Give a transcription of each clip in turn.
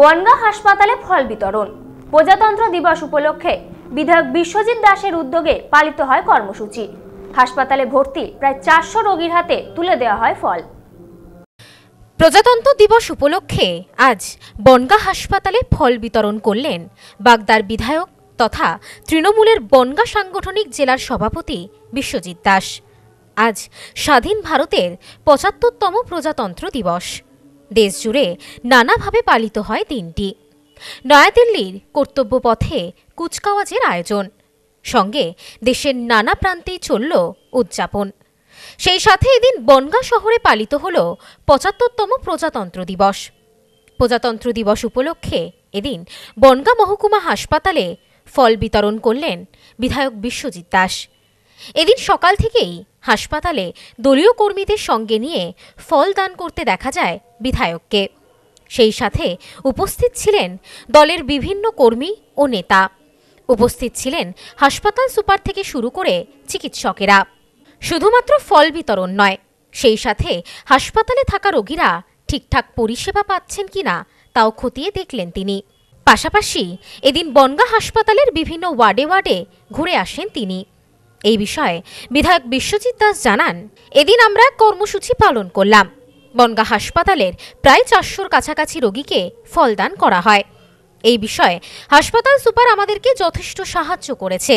বনগাঁ হাসপাতালে ফল বিতরণ প্রজাতন্ত্র দিবস উপলক্ষে বিধায়ক বিশ্বজিৎ দাসের উদ্যোগে পালিত হয় কর্মসূচি হাসপাতালে ভর্তি প্রায় চারশো রোগীর হাতে তুলে দেওয়া হয় ফল প্রজাতন্ত্র দিবস উপলক্ষে আজ বনগা হাসপাতালে ফল বিতরণ করলেন বাগদার বিধায়ক তথা তৃণমূলের বনগা সাংগঠনিক জেলার সভাপতি বিশ্বজিৎ দাস আজ স্বাধীন ভারতের পঁচাত্তরতম প্রজাতন্ত্র দিবস দেশজুড়ে নানাভাবে পালিত হয় দিনটি নয়াদিল্লির কর্তব্যপথে কুচকাওয়াজের আয়োজন সঙ্গে দেশের নানা প্রান্তেই চলল উদযাপন সেই সাথে এদিন বনগা শহরে পালিত হল পঁচাত্তরতম প্রজাতন্ত্র দিবস প্রজাতন্ত্র দিবস উপলক্ষে এদিন বনগা মহকুমা হাসপাতালে ফল বিতরণ করলেন বিধায়ক বিশ্বজিৎ দাস এদিন সকাল থেকেই হাসপাতালে দলীয় কর্মীদের সঙ্গে নিয়ে ফল দান করতে দেখা যায় বিধায়ককে সেই সাথে উপস্থিত ছিলেন দলের বিভিন্ন কর্মী ও নেতা উপস্থিত ছিলেন হাসপাতাল সুপার থেকে শুরু করে চিকিৎসকেরা শুধুমাত্র ফল বিতরণ নয় সেই সাথে হাসপাতালে থাকা রোগীরা ঠিকঠাক পরিষেবা পাচ্ছেন কিনা তাও খতিয়ে দেখলেন তিনি পাশাপাশি এদিন বনগা হাসপাতালের বিভিন্ন ওয়ার্ডে ওয়ার্ডে ঘুরে আসেন তিনি এই বিষয়ে বিধায়ক বিশ্বজিৎ দাস জানান এদিন আমরা কর্মসূচি পালন করলাম বনগা হাসপাতালের প্রায় চারশোর কাছাকাছি রোগীকে ফলদান করা হয় এই বিষয়ে হাসপাতাল সুপার আমাদেরকে যথেষ্ট সাহায্য করেছে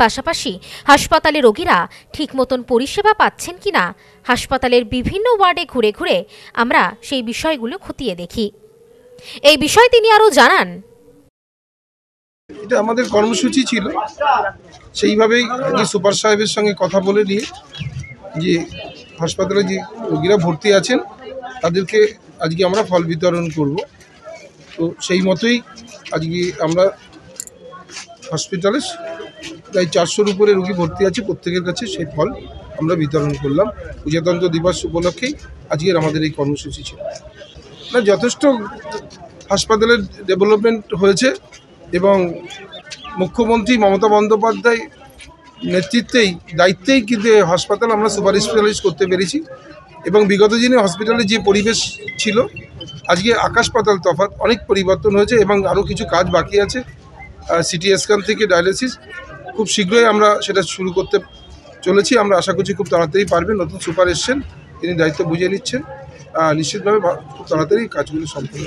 পাশাপাশি হাসপাতালে রোগীরা ঠিক মতন পরিষেবা পাচ্ছেন কি না হাসপাতালের বিভিন্ন ওয়ার্ডে ঘুরে ঘুরে আমরা সেই বিষয়গুলো খতিয়ে দেখি এই বিষয়ে তিনি আরও জানান এটা আমাদের কর্মসূচি ছিল সেইভাবেই যে সুপার সাহেবের সঙ্গে কথা বলে নিয়ে যে হাসপাতালে যে রোগীরা ভর্তি আছেন তাদেরকে আজকে আমরা ফল বিতরণ করব তো সেই মতোই আজকে আমরা হসপিটালে প্রায় চারশোর উপরে রুগী ভর্তি আছে প্রত্যেকের কাছে সেই ফল আমরা বিতরণ করলাম প্রজাতন্ত্র দিবস উপলক্ষেই আজকের আমাদের এই কর্মসূচি ছিল না যথেষ্ট হাসপাতালের ডেভেলপমেন্ট হয়েছে এবং মুখ্যমন্ত্রী মমতা বন্দ্যোপাধ্যায় নেতৃত্বেই দায়িত্বেই কিন্তু হাসপাতাল আমরা সুপার স্পেশালাইজ করতে পেরেছি এবং বিগত দিনে হসপিটালে যে পরিবেশ ছিল আজকে আকাশ পাতাল তফাত অনেক পরিবর্তন হয়েছে এবং আরও কিছু কাজ বাকি আছে সিটি স্ক্যান থেকে ডায়ালিসিস খুব শীঘ্রই আমরা সেটা শুরু করতে চলেছি আমরা আশা করছি খুব তাড়াতাড়ি পারবেন নতুন সুপার এসছেন তিনি দায়িত্ব বুঝে নিচ্ছেন নিশ্চিতভাবে খুব তাড়াতাড়ি কাজগুলো সম্পন্ন